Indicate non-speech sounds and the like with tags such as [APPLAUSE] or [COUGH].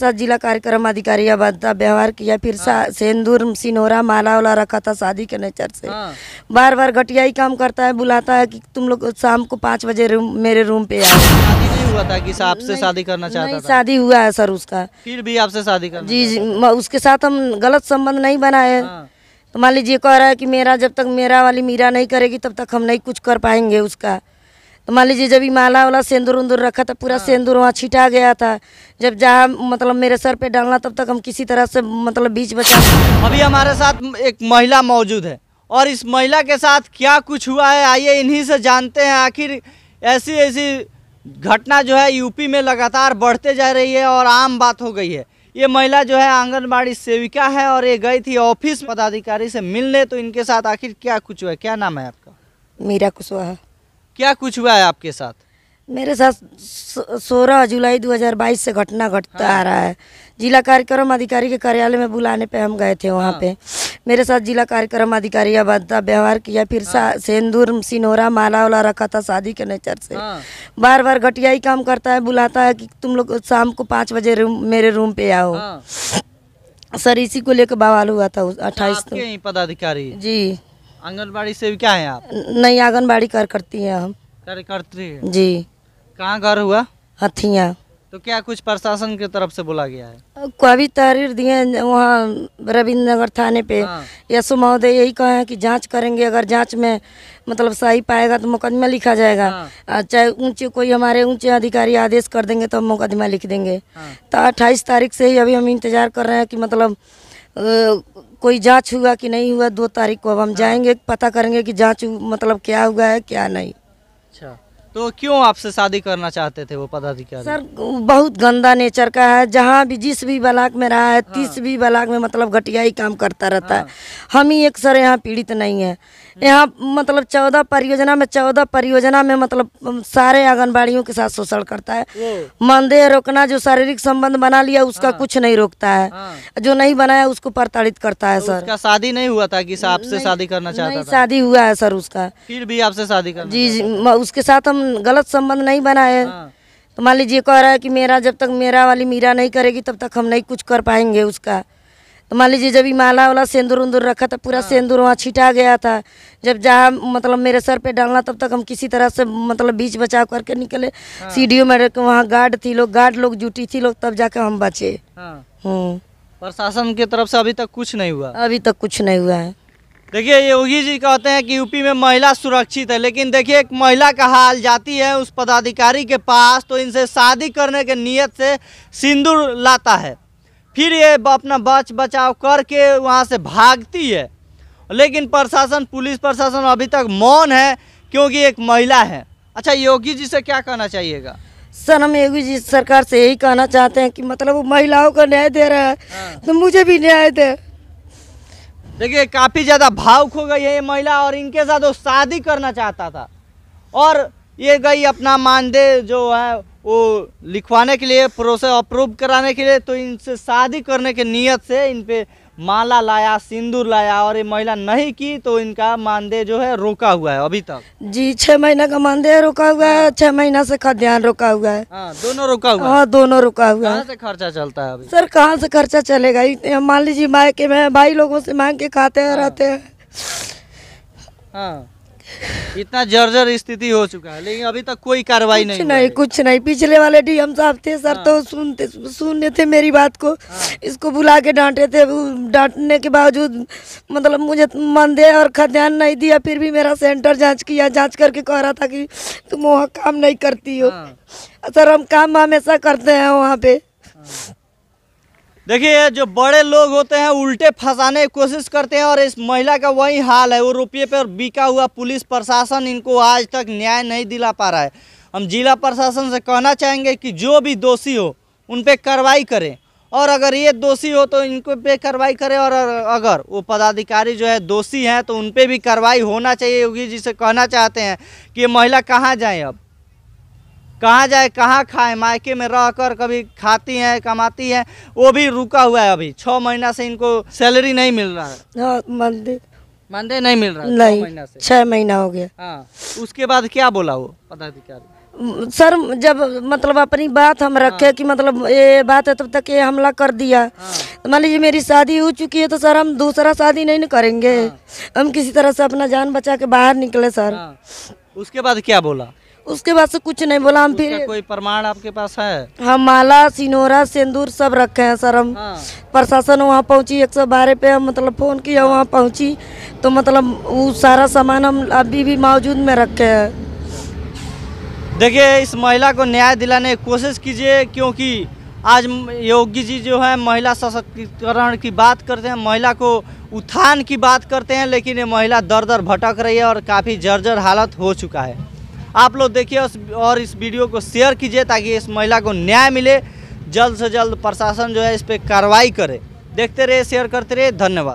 साथ जिला कार्यक्रम अधिकारी या व्यवहार किया फिर हाँ। सिनोरा माला वाला रखा था शादी के नेचर से हाँ। बार बार घटिया ही काम करता है बुलाता है कि तुम लोग शाम को पाँच बजे रूम, मेरे रूम पे आओ शादी नहीं हुआ था कि आपसे शादी करना चाहता था शादी हुआ है सर उसका फिर भी आपसे शादी कर जी जी उसके साथ हम गलत संबंध नहीं बनाए हाँ। तो मान लीजिए कह रहा है कि मेरा जब तक मेरा वाली मीरा नहीं करेगी तब तक हम नहीं कुछ कर पाएंगे उसका तो मान लीजिए जब ये माला वाला सेंदूर उन्दूर रखा था पूरा हाँ। सेंदूर वहाँ छिटा गया था जब जहाँ मतलब मेरे सर पे डालना तब तक हम किसी तरह से मतलब बीच बचा [COUGHS] अभी हमारे साथ एक महिला मौजूद है और इस महिला के साथ क्या कुछ हुआ है आइए इन्हीं से जानते हैं आखिर ऐसी ऐसी घटना जो है यूपी में लगातार बढ़ते जा रही है और आम बात हो गई है ये महिला जो है आंगनबाड़ी सेविका है और ये गई थी ऑफिस पदाधिकारी से मिलने तो इनके साथ आखिर क्या कुछ हुआ क्या नाम है आपका मीरा कुशवाहा क्या कुछ हुआ है आपके साथ मेरे साथ सोलह जुलाई 2022 से घटना घटता हाँ। आ रहा है जिला कार्यक्रम अधिकारी के कार्यालय में बुलाने पे हम गए थे वहाँ हाँ। पे मेरे साथ जिला कार्यक्रम अधिकारी अभद्रता व्यवहार किया फिर हाँ। सेंदूर सिनोरा माला वाला रखा था शादी के नेचर से हाँ। बार बार घटिया ही काम करता है बुलाता है कि तुम लोग शाम को पाँच बजे रूम मेरे रूम पे आओ हाँ। सर इसी को लेकर बवाल हुआ था अच्छा, अट्ठाईस तो। पदाधिकारी जी आंगनबाड़ी से भी क्या है आप नहीं आंगनबाड़ी कर करती है हम करती है जी कहाँ घर हुआ हथिया तो क्या कुछ प्रशासन की तरफ से बोला गया है कभी तहरीर दिए वहाँ रविंद्र नगर थाने पे हाँ। महोदय यही कहे हैं कि जांच करेंगे अगर जांच में मतलब सही पाएगा तो मुकदमा लिखा जाएगा हाँ। चाहे ऊंचे कोई हमारे ऊंचे अधिकारी आदेश कर देंगे तो हम मुकदमा लिख देंगे हाँ। तो अट्ठाईस तारीख से ही अभी हम इंतज़ार कर रहे हैं कि मतलब कोई जांच हुआ कि नहीं हुआ दो तारीख को अब हम जाएंगे पता करेंगे कि जांच मतलब क्या हुआ है क्या नहीं अच्छा तो क्यों आपसे शादी करना चाहते थे वो पदाधिकारी सर बहुत गंदा नेचर का है जहाँ भी जिस भी ब्लाक में रहा है हाँ। तीस भी ब्लाक में मतलब घटियाई काम करता रहता हाँ। है हम ही एक सर यहाँ पीड़ित नहीं है यहाँ मतलब चौदह परियोजना में चौदह परियोजना में मतलब सारे आंगनबाड़ियों के साथ शोषण करता है मंदे रोकना जो शारीरिक संबंध बना लिया उसका हाँ। कुछ नहीं रोकता है हाँ। जो नहीं बनाया उसको प्रताड़ित करता है तो सर उसका शादी नहीं हुआ था कि आपसे शादी करना चाहता शादी हुआ है सर उसका फिर भी आपसे शादी जी जी उसके साथ हम गलत संबंध नहीं बना है हाँ। तो मान लीजिए कह रहा है कि मेरा जब तक मेरा वाली मीरा नहीं करेगी तब तक हम नहीं कुछ कर पाएंगे उसका तो मान लीजिए जब ये माला वाला सेंदूर उन्दूर रखा था पूरा हाँ। सेंदूर वहाँ छिटा गया था जब जहाँ मतलब मेरे सर पे डालना तब तक हम किसी तरह से मतलब बीच बचाव करके निकले सी डी ओ मैडम वहाँ गार्ड थी लोग गार्ड लोग जुटी थी लोग तब जाके हम बचे हाँ। हम्म। प्रशासन की तरफ से अभी तक कुछ नहीं हुआ अभी तक कुछ नहीं हुआ है देखिए योगी जी कहते हैं कि यूपी में महिला सुरक्षित है लेकिन देखिए एक महिला का हाल जाती है उस पदाधिकारी के पास तो इनसे शादी करने के नियत से सिंदूर लाता है फिर ये अपना बच बचाव करके वहाँ से भागती है लेकिन प्रशासन पुलिस प्रशासन अभी तक मौन है क्योंकि एक महिला है अच्छा योगी जी से क्या कहना चाहिएगा सर हम योगी जी सरकार से यही कहना चाहते हैं कि मतलब वो महिलाओं का न्याय दे रहा है हाँ। तो मुझे भी न्याय दे देखिए काफ़ी ज़्यादा भावुक हो गई है ये महिला और इनके साथ वो शादी करना चाहता था और ये गई अपना मानदेय जो है वो लिखवाने के लिए प्रोसेस अप्रूव कराने के लिए तो इनसे शादी करने के नियत से इन पर माला लाया सिंदूर लाया और ये महिला नहीं की तो इनका मानदेय जो है रोका हुआ है अभी तक जी छह महीना का मानदेय रोका हुआ है छह महीना से खाद्यान्न रोका हुआ है आ, दोनों रोका हुआ हाँ दोनों रोका हुआ है हाँ, से खर्चा चलता है अभी सर कहाँ से खर्चा चलेगा मान लीजिए मायके में भाई लोगों से मांग के खाते हाँ। रहते हैं हाँ इतना जर्जर स्थिति हो चुका है लेकिन अभी तक कोई कार्रवाई नहीं नहीं कुछ नहीं पिछले वाले डीएम साहब थे सर तो हाँ। सुनते सुनने थे मेरी बात को हाँ। इसको बुला के डांटे थे डांटने के बावजूद मतलब मुझे मन दे और खाद्यान्न नहीं दिया फिर भी मेरा सेंटर जांच किया जांच करके कह रहा था कि तुम वहाँ काम नहीं करती हो हाँ। सर हम काम हमेशा करते हैं वहाँ पे देखिए जो बड़े लोग होते हैं उल्टे फंसाने की कोशिश करते हैं और इस महिला का वही हाल है वो रुपये पर बिका हुआ पुलिस प्रशासन इनको आज तक न्याय नहीं दिला पा रहा है हम जिला प्रशासन से कहना चाहेंगे कि जो भी दोषी हो उन पर कार्रवाई करें और अगर ये दोषी हो तो इनको पे कार्रवाई करें और अगर वो पदाधिकारी जो है दोषी हैं तो उन पर भी कार्रवाई होना चाहिए योगी जी से कहना चाहते हैं कि ये महिला कहाँ जाएँ अब कहाँ जाए कहाँ खाए मायके में रह कर कभी खाती हैं कमाती हैं वो भी रुका हुआ है अभी छः महीना से इनको सैलरी नहीं मिल रहा है हाँ, मंदिर मानदेय नहीं मिल रहा नहीं महीना से महीना हो गया हाँ उसके बाद क्या बोला वो पदाधिकारी सर जब मतलब अपनी बात हम हाँ। रखे हाँ। कि मतलब ये बात है तब तक ये हमला कर दिया हाँ। मान लीजिए मेरी शादी हो चुकी है तो सर हम दूसरा शादी नहीं करेंगे हाँ। हम किसी तरह से अपना जान बचा के बाहर निकले सर हाँ। उसके बाद क्या बोला उसके बाद से कुछ नहीं बोला हम फिर कोई प्रमाण आपके पास है हम हाँ, माला सिनोरा सिंदूर सब रखे हैं सर हम हाँ। प्रशासन वहाँ पहुँची एक सौ बारह पे हम मतलब फ़ोन किया हाँ। वहाँ पहुँची तो मतलब वो सारा सामान हम अभी भी मौजूद में रखे हैं देखिए इस महिला को न्याय दिलाने की कोशिश कीजिए क्योंकि आज योगी जी जो है महिला सशक्तिकरण की बात करते हैं महिला को उत्थान की बात करते हैं लेकिन ये महिला दर दर भटक रही है और काफ़ी जर्जर हालत हो चुका है आप लोग देखिए और इस वीडियो को शेयर कीजिए ताकि इस महिला को न्याय मिले जल्द से जल्द प्रशासन जो है इस पर कार्रवाई करे देखते रहे शेयर करते रहे धन्यवाद